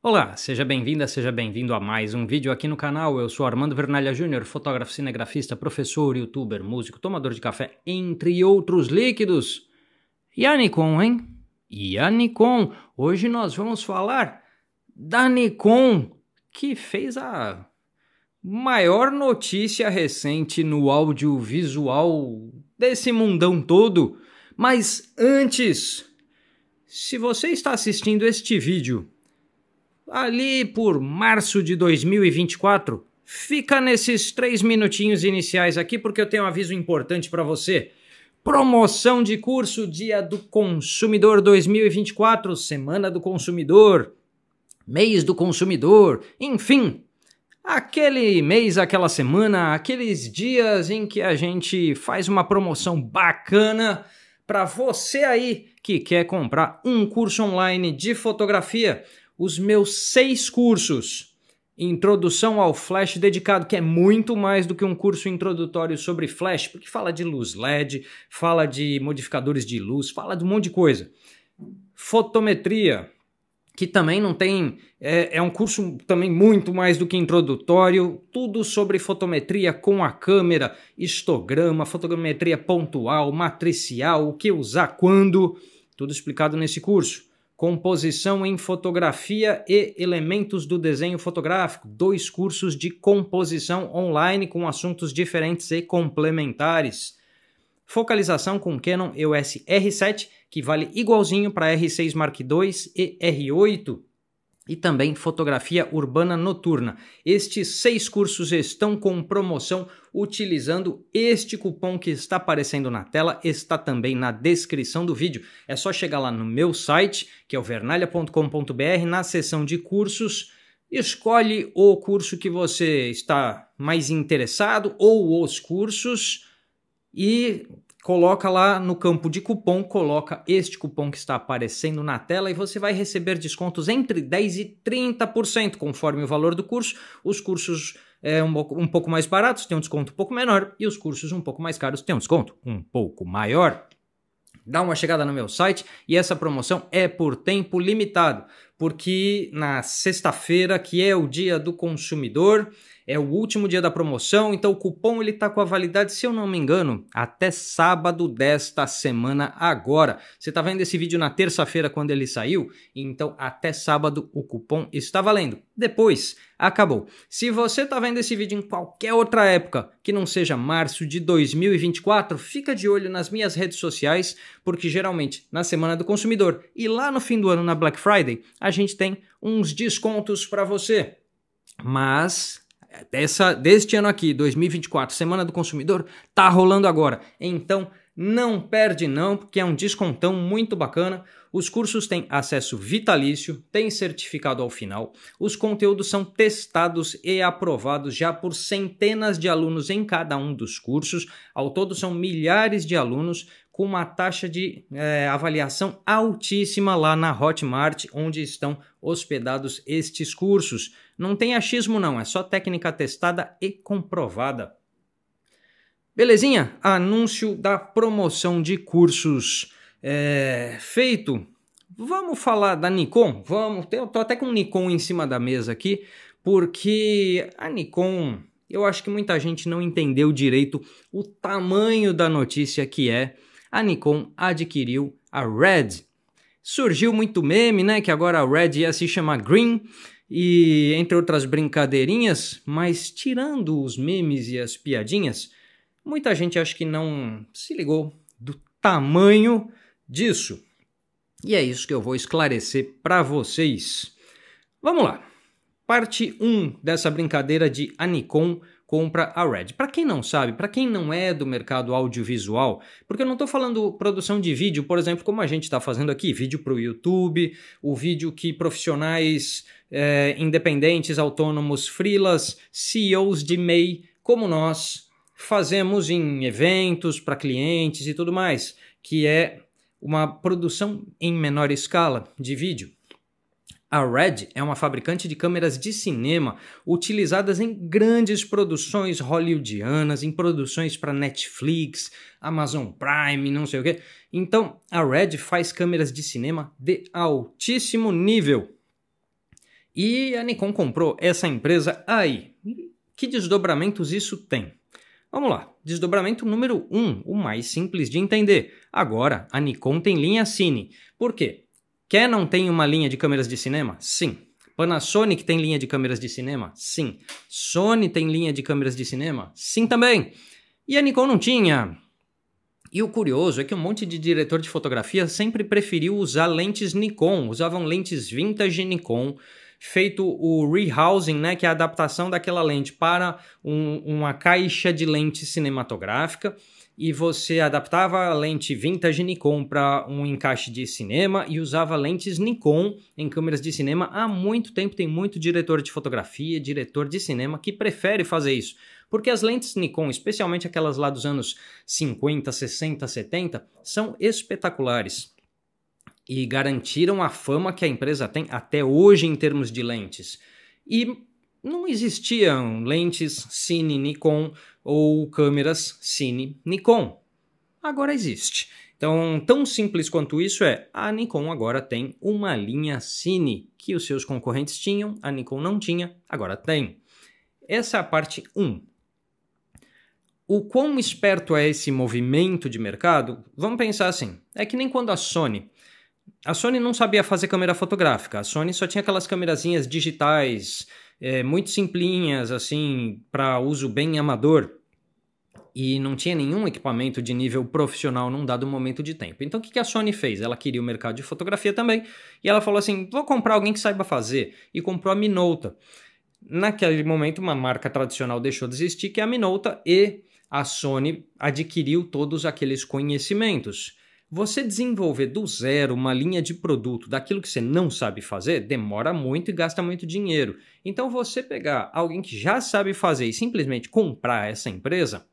Olá, seja bem-vinda, seja bem-vindo a mais um vídeo aqui no canal. Eu sou Armando Vernalha Júnior, fotógrafo, cinegrafista, professor, youtuber, músico, tomador de café, entre outros líquidos. E a Nikon, hein? E a Nikon. Hoje nós vamos falar da Nikon, que fez a maior notícia recente no audiovisual desse mundão todo. Mas antes, se você está assistindo este vídeo ali por março de 2024. Fica nesses três minutinhos iniciais aqui, porque eu tenho um aviso importante para você. Promoção de curso Dia do Consumidor 2024, Semana do Consumidor, Mês do Consumidor, enfim, aquele mês, aquela semana, aqueles dias em que a gente faz uma promoção bacana para você aí que quer comprar um curso online de fotografia os meus seis cursos. Introdução ao Flash dedicado, que é muito mais do que um curso introdutório sobre Flash, porque fala de luz LED, fala de modificadores de luz, fala de um monte de coisa. Fotometria, que também não tem. É, é, um curso também muito mais do que introdutório, tudo sobre fotometria com a câmera, histograma, fotogrametria pontual, matricial, o que usar quando, tudo explicado nesse curso. Composição em Fotografia e Elementos do Desenho Fotográfico, dois cursos de composição online com assuntos diferentes e complementares. Focalização com Canon EOS R7, que vale igualzinho para R6 Mark II e R8 e também fotografia urbana noturna. Estes seis cursos estão com promoção utilizando este cupom que está aparecendo na tela, está também na descrição do vídeo. É só chegar lá no meu site, que é o vernalha.com.br, na seção de cursos, escolhe o curso que você está mais interessado ou os cursos e coloca lá no campo de cupom, coloca este cupom que está aparecendo na tela e você vai receber descontos entre 10 e 30%, conforme o valor do curso. Os cursos é, um, um pouco mais baratos têm um desconto um pouco menor e os cursos um pouco mais caros têm um desconto um pouco maior. Dá uma chegada no meu site e essa promoção é por tempo limitado, porque na sexta-feira, que é o dia do consumidor, é o último dia da promoção, então o cupom ele tá com a validade, se eu não me engano, até sábado desta semana agora. Você tá vendo esse vídeo na terça-feira quando ele saiu? Então até sábado o cupom está valendo. Depois acabou. Se você tá vendo esse vídeo em qualquer outra época que não seja março de 2024, fica de olho nas minhas redes sociais, porque geralmente na semana do consumidor e lá no fim do ano na Black Friday, a gente tem uns descontos para você. Mas dessa deste ano aqui, 2024, Semana do Consumidor, tá rolando agora. Então, não perde não, porque é um descontão muito bacana. Os cursos têm acesso vitalício, têm certificado ao final. Os conteúdos são testados e aprovados já por centenas de alunos em cada um dos cursos. Ao todo são milhares de alunos com uma taxa de é, avaliação altíssima lá na Hotmart, onde estão hospedados estes cursos. Não tem achismo, não, é só técnica testada e comprovada. Belezinha? Anúncio da promoção de cursos é, feito. Vamos falar da Nikon? Vamos, eu tô até com Nikon em cima da mesa aqui, porque a Nikon, eu acho que muita gente não entendeu direito o tamanho da notícia que é a Nikon adquiriu a Red. Surgiu muito meme, né? Que agora a Red ia se chamar Green e entre outras brincadeirinhas, mas tirando os memes e as piadinhas, muita gente acho que não se ligou do tamanho disso. E é isso que eu vou esclarecer para vocês. Vamos lá. Parte 1 dessa brincadeira de Anicon compra a Red. Para quem não sabe, para quem não é do mercado audiovisual, porque eu não estou falando produção de vídeo, por exemplo, como a gente está fazendo aqui, vídeo para o YouTube, o vídeo que profissionais é, independentes, autônomos, freelas, CEOs de MEI, como nós, fazemos em eventos para clientes e tudo mais, que é uma produção em menor escala de vídeo. A Red é uma fabricante de câmeras de cinema utilizadas em grandes produções hollywoodianas, em produções para Netflix, Amazon Prime, não sei o quê. Então, a Red faz câmeras de cinema de altíssimo nível. E a Nikon comprou essa empresa aí. Que desdobramentos isso tem? Vamos lá, desdobramento número 1, um, o mais simples de entender. Agora, a Nikon tem linha Cine. Por quê? Canon tem uma linha de câmeras de cinema? Sim. Panasonic tem linha de câmeras de cinema? Sim. Sony tem linha de câmeras de cinema? Sim também. E a Nikon não tinha. E o curioso é que um monte de diretor de fotografia sempre preferiu usar lentes Nikon, usavam lentes vintage Nikon, feito o rehousing, né, que é a adaptação daquela lente para um, uma caixa de lente cinematográfica e você adaptava a lente vintage Nikon para um encaixe de cinema e usava lentes Nikon em câmeras de cinema há muito tempo. Tem muito diretor de fotografia, diretor de cinema que prefere fazer isso, porque as lentes Nikon, especialmente aquelas lá dos anos 50, 60, 70, são espetaculares e garantiram a fama que a empresa tem até hoje em termos de lentes. E não existiam lentes Cine Nikon ou câmeras Cine Nikon. Agora existe. Então, tão simples quanto isso é, a Nikon agora tem uma linha Cine que os seus concorrentes tinham, a Nikon não tinha, agora tem. Essa é a parte 1. O quão esperto é esse movimento de mercado? Vamos pensar assim, é que nem quando a Sony a Sony não sabia fazer câmera fotográfica, a Sony só tinha aquelas câmerazinhas digitais é, muito simplinhas, assim, para uso bem amador. E não tinha nenhum equipamento de nível profissional num dado momento de tempo. Então o que a Sony fez? Ela queria o mercado de fotografia também. E ela falou assim: vou comprar alguém que saiba fazer. E comprou a Minolta. Naquele momento, uma marca tradicional deixou de existir, que é a Minolta, e a Sony adquiriu todos aqueles conhecimentos. Você desenvolver do zero uma linha de produto daquilo que você não sabe fazer demora muito e gasta muito dinheiro. Então, você pegar alguém que já sabe fazer e simplesmente comprar essa empresa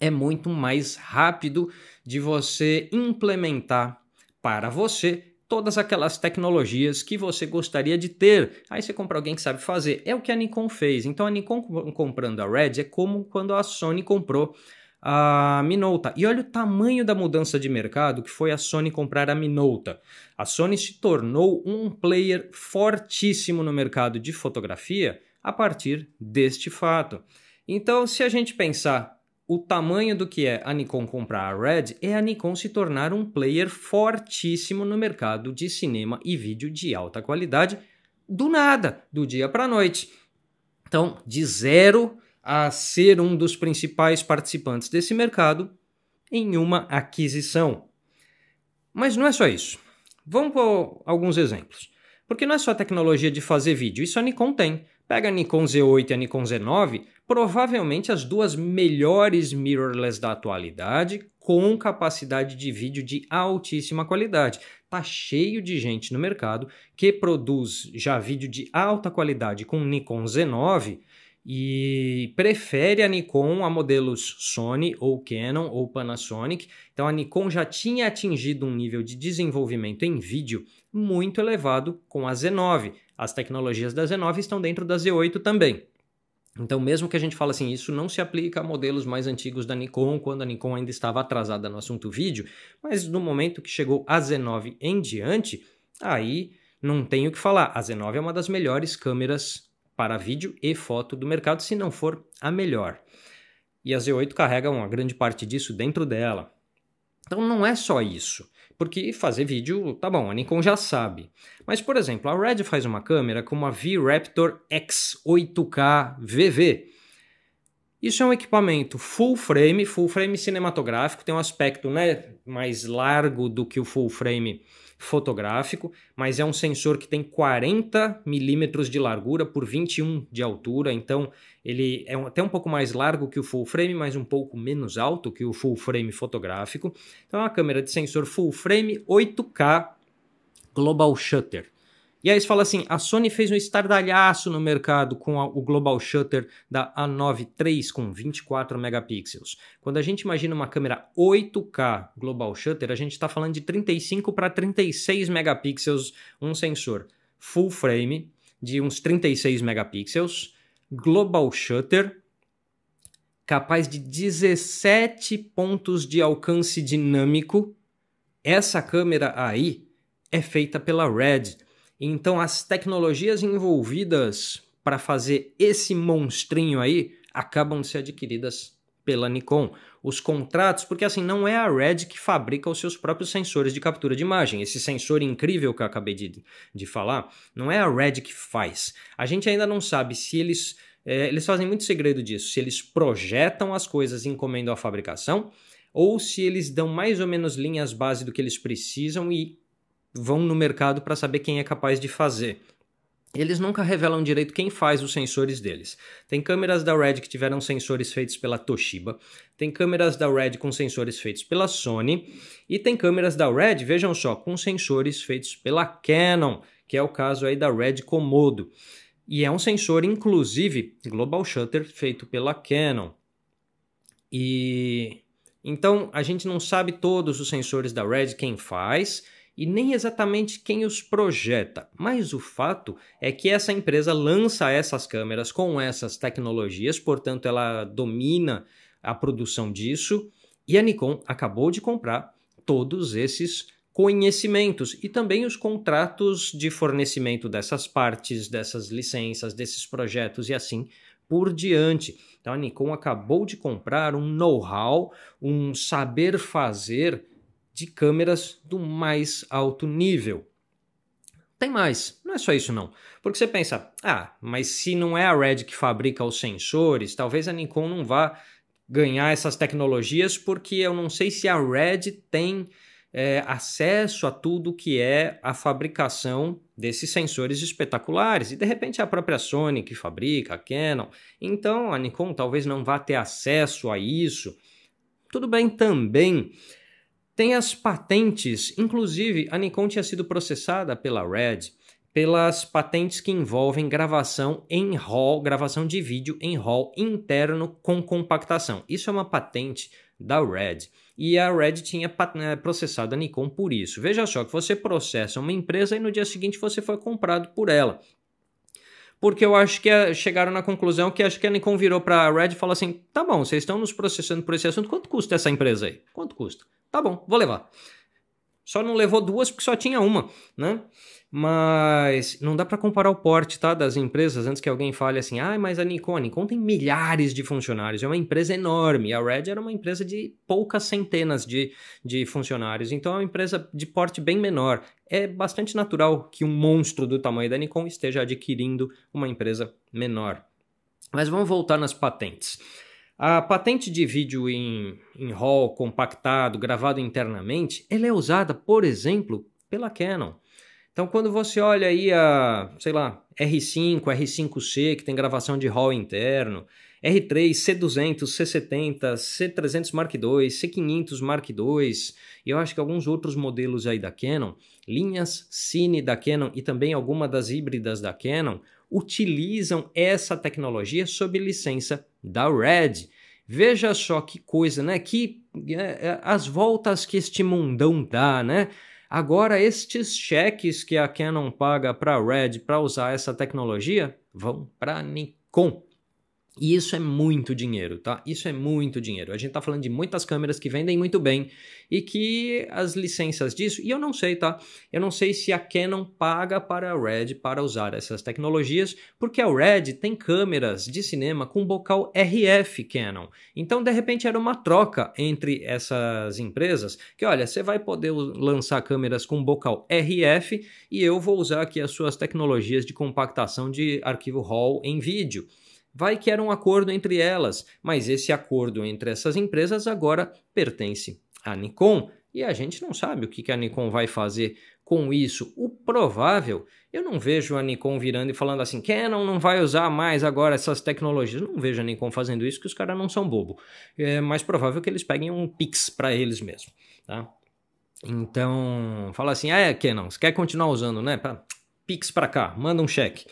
é muito mais rápido de você implementar para você todas aquelas tecnologias que você gostaria de ter. Aí você compra alguém que sabe fazer. É o que a Nikon fez. Então a Nikon comprando a Red é como quando a Sony comprou a Minolta. E olha o tamanho da mudança de mercado que foi a Sony comprar a Minolta. A Sony se tornou um player fortíssimo no mercado de fotografia a partir deste fato. Então, se a gente pensar o tamanho do que é a Nikon comprar a Red, é a Nikon se tornar um player fortíssimo no mercado de cinema e vídeo de alta qualidade do nada, do dia para a noite. Então, de zero a ser um dos principais participantes desse mercado em uma aquisição. Mas não é só isso. Vamos por alguns exemplos. Porque não é só a tecnologia de fazer vídeo, isso a Nikon tem. Pega a Nikon Z8 e a Nikon Z9, provavelmente as duas melhores mirrorless da atualidade, com capacidade de vídeo de altíssima qualidade. Tá cheio de gente no mercado que produz já vídeo de alta qualidade com Nikon Z9 e prefere a Nikon a modelos Sony ou Canon ou Panasonic. Então a Nikon já tinha atingido um nível de desenvolvimento em vídeo muito elevado com a Z9. As tecnologias da Z9 estão dentro da Z8 também. Então, mesmo que a gente fale assim, isso não se aplica a modelos mais antigos da Nikon, quando a Nikon ainda estava atrasada no assunto vídeo, mas no momento que chegou a Z9 em diante, aí não tenho o que falar. A Z9 é uma das melhores câmeras para vídeo e foto do mercado, se não for a melhor. E a Z8 carrega uma grande parte disso dentro dela. Então não é só isso, porque fazer vídeo, tá bom, a Nikon já sabe. Mas por exemplo, a Red faz uma câmera com uma V-Raptor X 8K VV. Isso é um equipamento full frame, full frame cinematográfico, tem um aspecto né, mais largo do que o full frame fotográfico, mas é um sensor que tem 40 milímetros de largura por 21 de altura, então ele é até um pouco mais largo que o full frame, mas um pouco menos alto que o full frame fotográfico. Então é uma câmera de sensor full frame 8K global shutter. E aí eles falam assim: a Sony fez um estardalhaço no mercado com a, o global shutter da A9 III com 24 megapixels. Quando a gente imagina uma câmera 8K global shutter, a gente está falando de 35 para 36 megapixels um sensor full frame de uns 36 megapixels, global shutter capaz de 17 pontos de alcance dinâmico. Essa câmera aí é feita pela Red, então, as tecnologias envolvidas para fazer esse monstrinho aí acabam de ser adquiridas pela Nikon. Os contratos, porque assim, não é a Red que fabrica os seus próprios sensores de captura de imagem. Esse sensor incrível que eu acabei de, de falar, não é a Red que faz. A gente ainda não sabe se eles. É, eles fazem muito segredo disso, se eles projetam as coisas encomendando a fabricação, ou se eles dão mais ou menos linhas base do que eles precisam e vão no mercado para saber quem é capaz de fazer. Eles nunca revelam direito quem faz os sensores deles. Tem câmeras da Red que tiveram sensores feitos pela Toshiba, tem câmeras da Red com sensores feitos pela Sony, e tem câmeras da Red, vejam só, com sensores feitos pela Canon, que é o caso aí da Red Komodo. E é um sensor, inclusive, Global Shutter, feito pela Canon. E então a gente não sabe todos os sensores da Red quem faz, e nem exatamente quem os projeta, mas o fato é que essa empresa lança essas câmeras com essas tecnologias, portanto, ela domina a produção disso, e a Nikon acabou de comprar todos esses conhecimentos e também os contratos de fornecimento dessas partes, dessas licenças, desses projetos e assim por diante. Então a Nikon acabou de comprar um know-how, um saber fazer de câmeras do mais alto nível. Tem mais, não é só isso não. Porque você pensa, ah, mas se não é a Red que fabrica os sensores, talvez a Nikon não vá ganhar essas tecnologias, porque eu não sei se a Red tem é, acesso a tudo que é a fabricação desses sensores espetaculares. E de repente é a própria Sony que fabrica, a Canon. Então a Nikon talvez não vá ter acesso a isso. Tudo bem também. Tem as patentes, inclusive a Nikon tinha sido processada pela Red pelas patentes que envolvem gravação em RAW, gravação de vídeo em RAW interno com compactação. Isso é uma patente da Red. E a Red tinha né, processado a Nikon por isso. Veja só que você processa uma empresa e no dia seguinte você foi comprado por ela. Porque eu acho que é, chegaram na conclusão que acho que a Nikon virou para a Red e falou assim: tá bom, vocês estão nos processando por esse assunto, quanto custa essa empresa aí? Quanto custa? Tá bom, vou levar. Só não levou duas porque só tinha uma, né? Mas não dá para comparar o porte tá, das empresas antes que alguém fale assim, ah, mas a Nikon, a Nikon tem milhares de funcionários, é uma empresa enorme. A Red era uma empresa de poucas centenas de, de funcionários, então é uma empresa de porte bem menor. É bastante natural que um monstro do tamanho da Nikon esteja adquirindo uma empresa menor. Mas vamos voltar nas patentes. A patente de vídeo em, em RAW compactado, gravado internamente, ela é usada, por exemplo, pela Canon. Então, quando você olha aí a, sei lá, R5, R5C, que tem gravação de RAW interno, R3, C200, C70, C300 Mark II, C500 Mark II, e eu acho que alguns outros modelos aí da Canon, linhas Cine da Canon e também alguma das híbridas da Canon, utilizam essa tecnologia sob licença da Red. Veja só que coisa, né? Que né, é, as voltas que este mundão dá, né? Agora, estes cheques que a Canon paga para a Red para usar essa tecnologia vão para Nikon. E isso é muito dinheiro, tá? Isso é muito dinheiro. A gente tá falando de muitas câmeras que vendem muito bem e que as licenças disso, e eu não sei, tá? Eu não sei se a Canon paga para a Red para usar essas tecnologias, porque a Red tem câmeras de cinema com bocal RF Canon. Então, de repente era uma troca entre essas empresas, que olha, você vai poder lançar câmeras com bocal RF e eu vou usar aqui as suas tecnologias de compactação de arquivo RAW em vídeo. Vai que era um acordo entre elas, mas esse acordo entre essas empresas agora pertence à Nikon e a gente não sabe o que a Nikon vai fazer com isso. O provável, eu não vejo a Nikon virando e falando assim, Canon não vai usar mais agora essas tecnologias. não vejo a Nikon fazendo isso, que os caras não são bobo. É mais provável que eles peguem um Pix para eles mesmo, tá? Então, fala assim, ah, é, Canon, você quer continuar usando, né? Pix para cá, manda um cheque.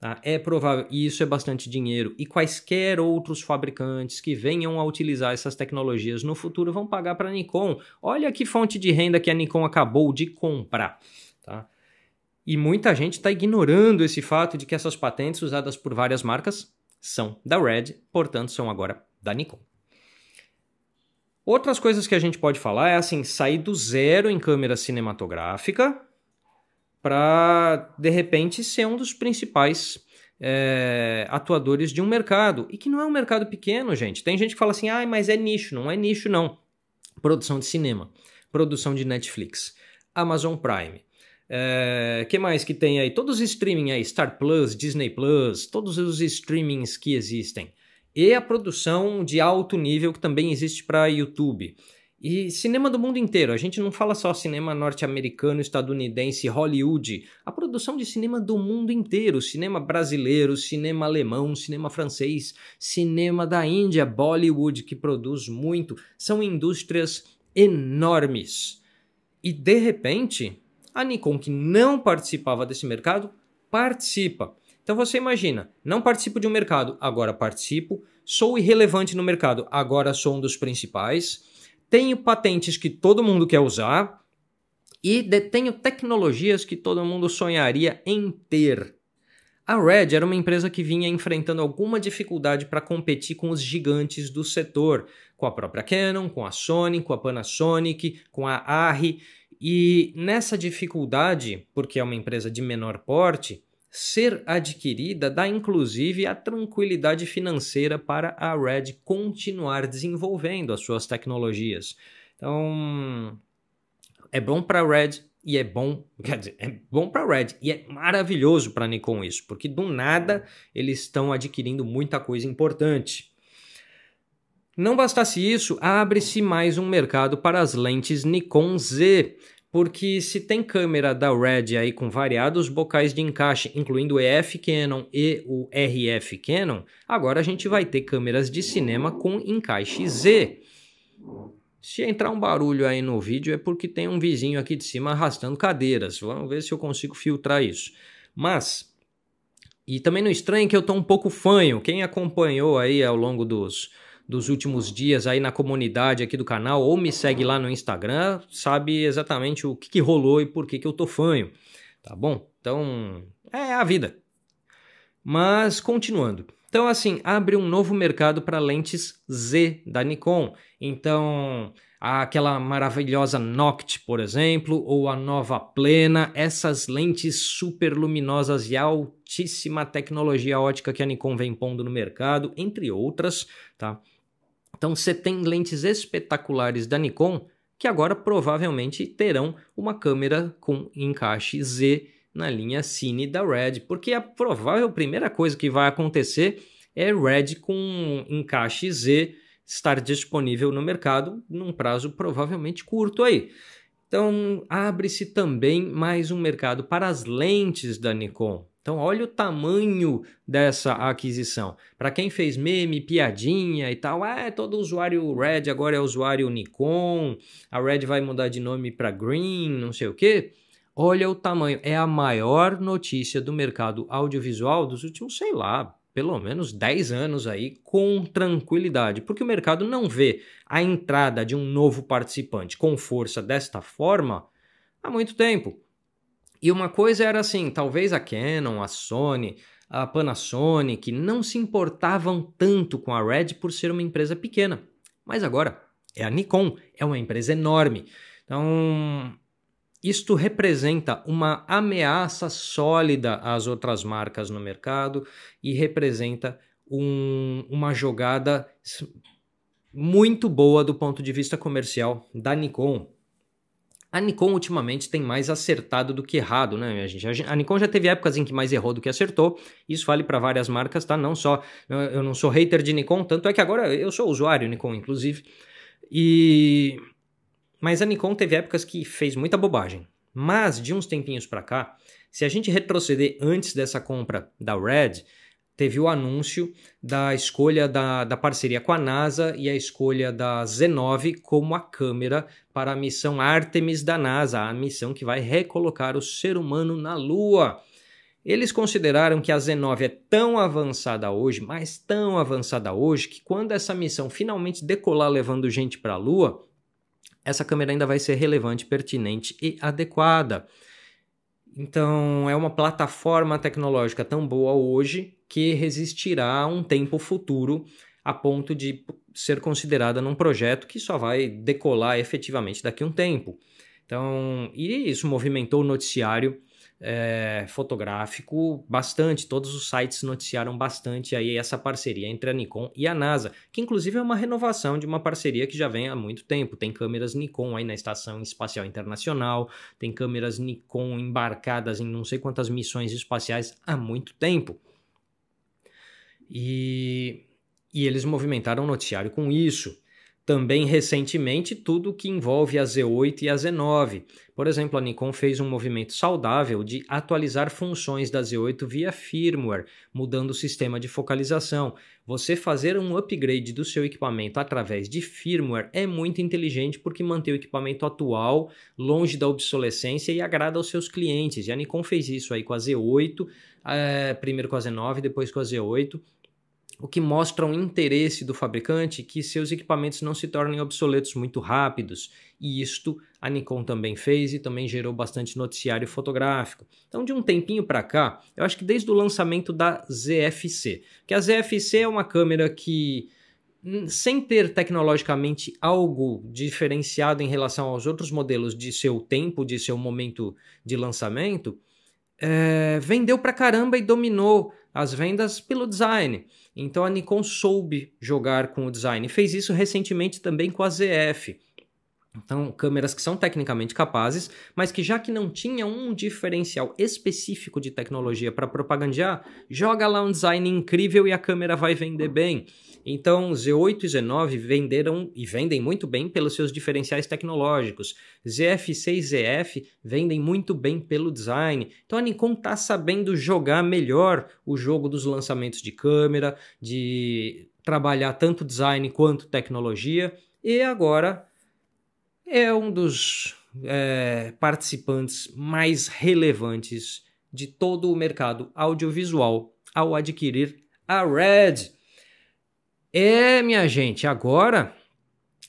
Tá? É provável, e isso é bastante dinheiro, e quaisquer outros fabricantes que venham a utilizar essas tecnologias no futuro vão pagar para a Nikon. Olha que fonte de renda que a Nikon acabou de comprar. Tá? E muita gente está ignorando esse fato de que essas patentes usadas por várias marcas são da Red, portanto são agora da Nikon. Outras coisas que a gente pode falar é assim, sair do zero em câmera cinematográfica para, de repente, ser um dos principais é, atuadores de um mercado. E que não é um mercado pequeno, gente. Tem gente que fala assim, ah, mas é nicho. Não é nicho, não. Produção de cinema, produção de Netflix, Amazon Prime. É, que mais que tem aí? Todos os streaming aí, Star Plus, Disney Plus, todos os streamings que existem. E a produção de alto nível que também existe para YouTube. E cinema do mundo inteiro, a gente não fala só cinema norte-americano, estadunidense, Hollywood. A produção de cinema do mundo inteiro, cinema brasileiro, cinema alemão, cinema francês, cinema da Índia, Bollywood, que produz muito, são indústrias enormes. E de repente, a Nikon, que não participava desse mercado, participa. Então você imagina, não participo de um mercado, agora participo, sou irrelevante no mercado, agora sou um dos principais tenho patentes que todo mundo quer usar e tenho tecnologias que todo mundo sonharia em ter. A Red era uma empresa que vinha enfrentando alguma dificuldade para competir com os gigantes do setor, com a própria Canon, com a Sony, com a Panasonic, com a Arri, e nessa dificuldade, porque é uma empresa de menor porte, ser adquirida dá inclusive a tranquilidade financeira para a Red continuar desenvolvendo as suas tecnologias. Então, é bom para a Red e é bom, quer dizer, é bom para a Red e é maravilhoso para a Nikon isso, porque do nada eles estão adquirindo muita coisa importante. Não bastasse isso, abre-se mais um mercado para as lentes Nikon Z porque se tem câmera da RED aí com variados bocais de encaixe, incluindo o EF Canon e o RF Canon, agora a gente vai ter câmeras de cinema com encaixe Z. Se entrar um barulho aí no vídeo é porque tem um vizinho aqui de cima arrastando cadeiras. Vamos ver se eu consigo filtrar isso. Mas e também não estranhe que eu tô um pouco fanho. Quem acompanhou aí ao longo dos dos últimos dias aí na comunidade aqui do canal ou me segue lá no Instagram, sabe exatamente o que, que rolou e por que, que eu tô fanho, tá bom? Então, é a vida. Mas continuando. Então, assim, abre um novo mercado para lentes Z da Nikon. Então, aquela maravilhosa Noct, por exemplo, ou a nova Plena, essas lentes super luminosas e altíssima tecnologia ótica que a Nikon vem pondo no mercado, entre outras, tá? Então você tem lentes espetaculares da Nikon que agora provavelmente terão uma câmera com encaixe Z na linha Cine da Red, porque a provável primeira coisa que vai acontecer é Red com encaixe Z estar disponível no mercado num prazo provavelmente curto aí. Então, abre-se também mais um mercado para as lentes da Nikon. Então, olha o tamanho dessa aquisição. Para quem fez meme, piadinha e tal, é todo usuário Red agora é usuário Nikon, a Red vai mudar de nome para Green, não sei o quê. Olha o tamanho, é a maior notícia do mercado audiovisual dos últimos, sei lá, pelo menos 10 anos aí com tranquilidade, porque o mercado não vê a entrada de um novo participante com força desta forma há muito tempo. E uma coisa era assim, talvez a Canon, a Sony, a Panasonic não se importavam tanto com a Red por ser uma empresa pequena. Mas agora é a Nikon, é uma empresa enorme. Então, isto representa uma ameaça sólida às outras marcas no mercado e representa um, uma jogada muito boa do ponto de vista comercial da Nikon. A Nikon ultimamente tem mais acertado do que errado, né, gente? A Nikon já teve épocas em que mais errou do que acertou. Isso vale para várias marcas, tá? Não só eu não sou hater de Nikon, tanto é que agora eu sou usuário Nikon, inclusive. E mas a Nikon teve épocas que fez muita bobagem. Mas de uns tempinhos para cá, se a gente retroceder antes dessa compra da Red, teve o anúncio da escolha da, da parceria com a NASA e a escolha da Z9 como a câmera para a missão Artemis da NASA, a missão que vai recolocar o ser humano na Lua. Eles consideraram que a Z9 é tão avançada hoje, mas tão avançada hoje, que quando essa missão finalmente decolar levando gente para a Lua, essa câmera ainda vai ser relevante, pertinente e adequada. Então, é uma plataforma tecnológica tão boa hoje que resistirá a um tempo futuro a ponto de ser considerada num projeto que só vai decolar efetivamente daqui a um tempo. Então, e isso movimentou o noticiário é, fotográfico bastante. Todos os sites noticiaram bastante aí essa parceria entre a Nikon e a NASA, que inclusive é uma renovação de uma parceria que já vem há muito tempo. Tem câmeras Nikon aí na Estação Espacial Internacional, tem câmeras Nikon embarcadas em não sei quantas missões espaciais há muito tempo. E, e eles movimentaram o noticiário com isso. Também recentemente, tudo que envolve a Z8 e a Z9. Por exemplo, a Nikon fez um movimento saudável de atualizar funções da Z8 via firmware, mudando o sistema de focalização. Você fazer um upgrade do seu equipamento através de firmware é muito inteligente porque mantém o equipamento atual, longe da obsolescência e agrada aos seus clientes. E a Nikon fez isso aí com a Z8, eh, primeiro com a Z9, depois com a Z8 o que mostra um interesse do fabricante que seus equipamentos não se tornem obsoletos muito rápidos. E isto a Nikon também fez e também gerou bastante noticiário fotográfico. Então, de um tempinho para cá, eu acho que desde o lançamento da ZFC, que a ZFC é uma câmera que hum, sem ter tecnologicamente algo diferenciado em relação aos outros modelos de seu tempo, de seu momento de lançamento, é, vendeu pra caramba e dominou as vendas pelo design. Então a Nikon soube jogar com o design. Fez isso recentemente também com a ZF. Então, câmeras que são tecnicamente capazes, mas que já que não tinha um diferencial específico de tecnologia para propagandear, joga lá um design incrível e a câmera vai vender bem. Então, Z8 e Z9 venderam e vendem muito bem pelos seus diferenciais tecnológicos. ZF6 e ZF vendem muito bem pelo design. Então, a Nikon está sabendo jogar melhor o jogo dos lançamentos de câmera, de trabalhar tanto design quanto tecnologia. E agora é um dos é, participantes mais relevantes de todo o mercado audiovisual ao adquirir a Red. É, minha gente, agora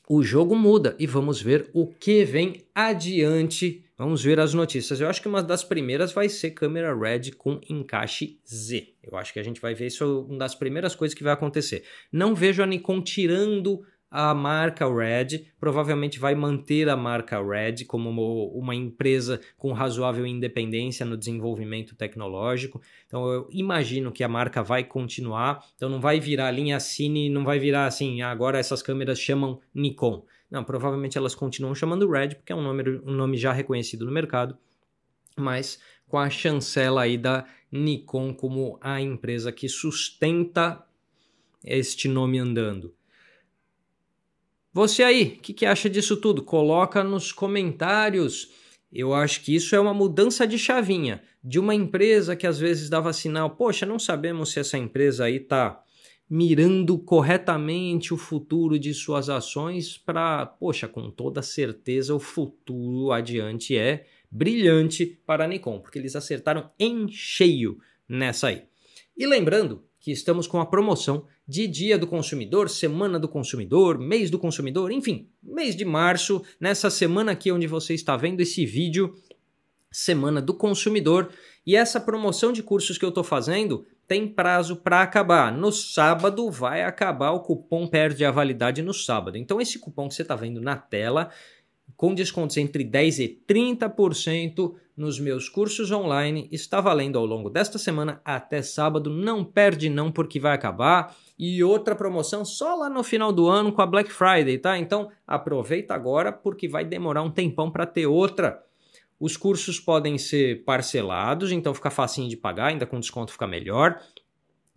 o jogo muda e vamos ver o que vem adiante. Vamos ver as notícias. Eu acho que uma das primeiras vai ser câmera RED com encaixe Z. Eu acho que a gente vai ver isso uma das primeiras coisas que vai acontecer. Não vejo a Nikon tirando a marca Red, provavelmente vai manter a marca Red como uma empresa com razoável independência no desenvolvimento tecnológico. Então eu imagino que a marca vai continuar, então não vai virar linha Cine, não vai virar assim, ah, agora essas câmeras chamam Nikon. Não, provavelmente elas continuam chamando Red, porque é um nome, um nome já reconhecido no mercado, mas com a chancela aí da Nikon como a empresa que sustenta este nome andando. Você aí, o que, que acha disso tudo? Coloca nos comentários. Eu acho que isso é uma mudança de chavinha de uma empresa que às vezes dava sinal, poxa, não sabemos se essa empresa aí está mirando corretamente o futuro de suas ações para, poxa, com toda certeza o futuro adiante é brilhante para a Nikon, porque eles acertaram em cheio nessa aí. E lembrando que estamos com a promoção de Dia do Consumidor, Semana do Consumidor, Mês do Consumidor, enfim, mês de março, nessa semana aqui onde você está vendo esse vídeo, Semana do Consumidor. E essa promoção de cursos que eu estou fazendo tem prazo para acabar. No sábado vai acabar, o cupom perde a validade no sábado. Então, esse cupom que você está vendo na tela, com descontos entre 10% e 30%, nos meus cursos online. Está valendo ao longo desta semana até sábado. Não perde não porque vai acabar. E outra promoção só lá no final do ano com a Black Friday, tá? Então aproveita agora porque vai demorar um tempão para ter outra. Os cursos podem ser parcelados, então fica facinho de pagar, ainda com desconto fica melhor.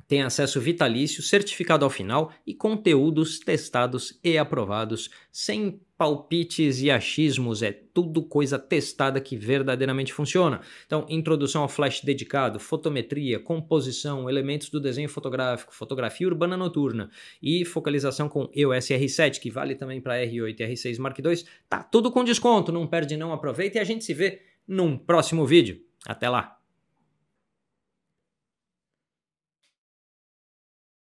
Tem acesso vitalício, certificado ao final e conteúdos testados e aprovados sem palpites e achismos, é tudo coisa testada que verdadeiramente funciona. Então, introdução ao flash dedicado, fotometria, composição, elementos do desenho fotográfico, fotografia urbana noturna e focalização com EOS R7, que vale também para R8 e R6 Mark II. Tá tudo com desconto, não perde, não aproveita e a gente se vê num próximo vídeo. Até lá!